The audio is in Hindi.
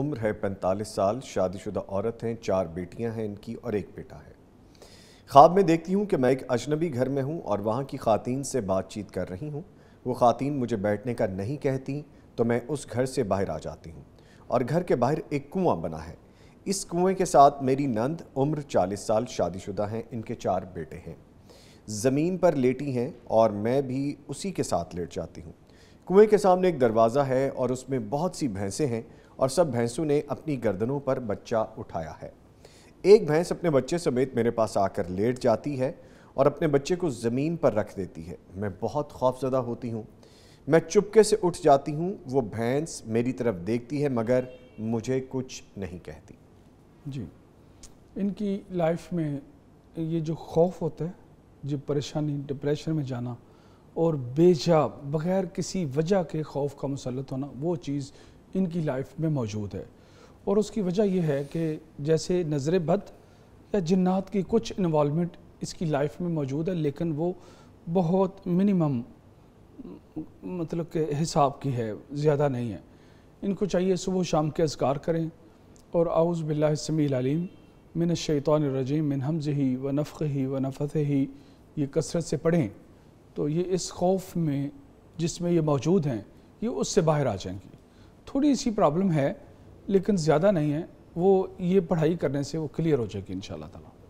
उम्र है 45 साल शादीशुदा औरत हैं चार बेटियां हैं इनकी और एक बेटा है ख्वाब में देखती हूँ कि मैं एक अजनबी घर में हूँ और वहाँ की खातिन से बातचीत कर रही हूँ वो खातिन मुझे बैठने का नहीं कहती तो मैं उस घर से बाहर आ जाती हूँ और घर के बाहर एक कुआं बना है इस कुएँ के साथ मेरी नंद उम्र चालीस साल शादीशुदा हैं इनके चार बेटे हैं ज़मीन पर लेटी हैं और मैं भी उसी के साथ लेट जाती हूँ कुएँ के सामने एक दरवाज़ा है और उसमें बहुत सी भैंसें हैं और सब भैंसों ने अपनी गर्दनों पर बच्चा उठाया है एक भैंस अपने बच्चे समेत मेरे पास आकर लेट जाती है और अपने बच्चे को ज़मीन पर रख देती है मैं बहुत खौफजदा होती हूँ मैं चुपके से उठ जाती हूँ वो भैंस मेरी तरफ देखती है मगर मुझे कुछ नहीं कहती जी इनकी लाइफ में ये जो खौफ होता है जो परेशानी डिप्रेशन में जाना और बेजा बगैर किसी वजह के खौफ का मुसलत होना वो चीज़ इनकी लाइफ में मौजूद है और उसकी वजह यह है कि जैसे नज़र बद या जन्ात की कुछ इन्वॉलमेंट इसकी लाइफ में मौजूद है लेकिन वो बहुत मिनिमम मतलब के हिसाब की है ज़्यादा नहीं है इनको चाहिए सुबह शाम के असकार करें और आउज़ बिल्लाम मिन शैतानरजीम मिन हमज ही व नफ़ ही व नफ़त ही ये कसरत से पढ़ें तो ये इस खौफ में जिसमें ये मौजूद हैं ये उससे बाहर आ जाएंगे थोड़ी सी प्रॉब्लम है लेकिन ज़्यादा नहीं है वो ये पढ़ाई करने से वो क्लियर हो जाएगी इन ताला